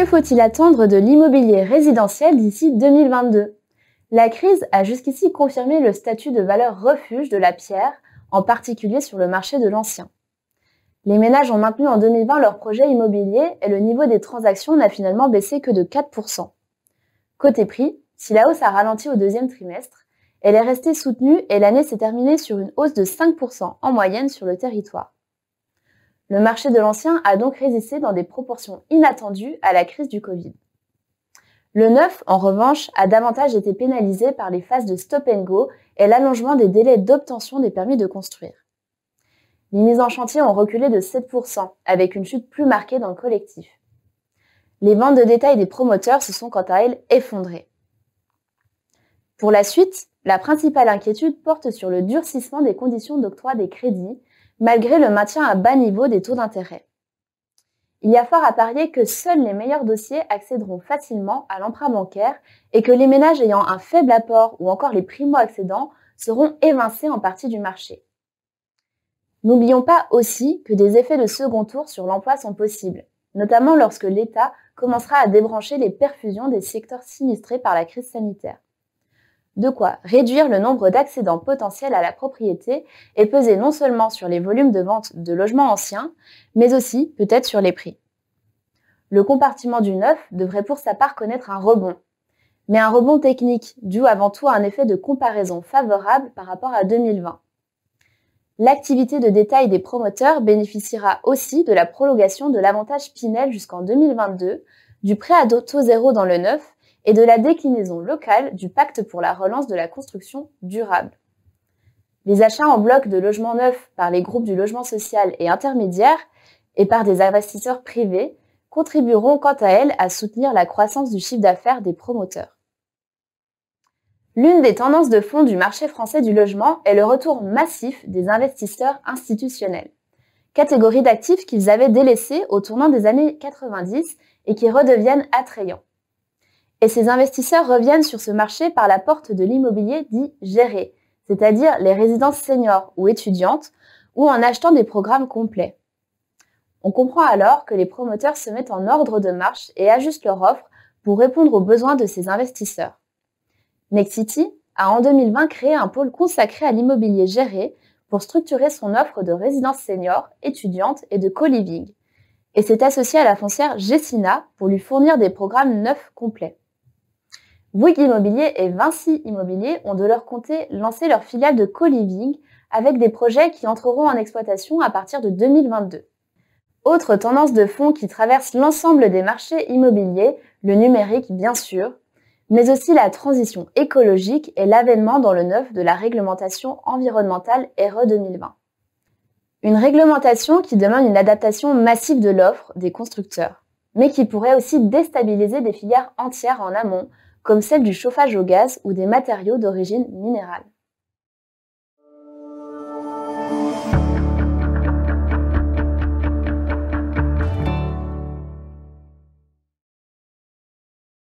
que faut-il attendre de l'immobilier résidentiel d'ici 2022 La crise a jusqu'ici confirmé le statut de valeur refuge de la pierre, en particulier sur le marché de l'ancien. Les ménages ont maintenu en 2020 leurs projets immobiliers et le niveau des transactions n'a finalement baissé que de 4%. Côté prix, si la hausse a ralenti au deuxième trimestre, elle est restée soutenue et l'année s'est terminée sur une hausse de 5% en moyenne sur le territoire. Le marché de l'ancien a donc résisté dans des proportions inattendues à la crise du Covid. Le neuf, en revanche, a davantage été pénalisé par les phases de stop and go et l'allongement des délais d'obtention des permis de construire. Les mises en chantier ont reculé de 7%, avec une chute plus marquée dans le collectif. Les ventes de détail des promoteurs se sont quant à elles effondrées. Pour la suite, la principale inquiétude porte sur le durcissement des conditions d'octroi des crédits malgré le maintien à bas niveau des taux d'intérêt. Il y a fort à parier que seuls les meilleurs dossiers accéderont facilement à l'emprunt bancaire et que les ménages ayant un faible apport ou encore les primo-accédants seront évincés en partie du marché. N'oublions pas aussi que des effets de second tour sur l'emploi sont possibles, notamment lorsque l'État commencera à débrancher les perfusions des secteurs sinistrés par la crise sanitaire. De quoi réduire le nombre d'accédants potentiels à la propriété et peser non seulement sur les volumes de vente de logements anciens, mais aussi peut-être sur les prix. Le compartiment du neuf devrait pour sa part connaître un rebond, mais un rebond technique dû avant tout à un effet de comparaison favorable par rapport à 2020. L'activité de détail des promoteurs bénéficiera aussi de la prolongation de l'avantage Pinel jusqu'en 2022, du prêt à taux zéro dans le neuf et de la déclinaison locale du pacte pour la relance de la construction durable. Les achats en bloc de logements neufs par les groupes du logement social et intermédiaire et par des investisseurs privés contribueront quant à elles à soutenir la croissance du chiffre d'affaires des promoteurs. L'une des tendances de fond du marché français du logement est le retour massif des investisseurs institutionnels, catégorie d'actifs qu'ils avaient délaissés au tournant des années 90 et qui redeviennent attrayants. Et ces investisseurs reviennent sur ce marché par la porte de l'immobilier dit géré, c'est-à-dire les résidences seniors ou étudiantes, ou en achetant des programmes complets. On comprend alors que les promoteurs se mettent en ordre de marche et ajustent leur offre pour répondre aux besoins de ces investisseurs. Nexity a en 2020 créé un pôle consacré à l'immobilier géré pour structurer son offre de résidences seniors, étudiantes et de co-living, et s'est associé à la foncière Gessina pour lui fournir des programmes neufs complets. Bouygues Immobilier et Vinci Immobilier ont de leur côté lancé leur filiale de co-living avec des projets qui entreront en exploitation à partir de 2022. Autre tendance de fond qui traverse l'ensemble des marchés immobiliers, le numérique bien sûr, mais aussi la transition écologique et l'avènement dans le neuf de la réglementation environnementale RE 2020. Une réglementation qui demande une adaptation massive de l'offre des constructeurs, mais qui pourrait aussi déstabiliser des filières entières en amont comme celle du chauffage au gaz ou des matériaux d'origine minérale.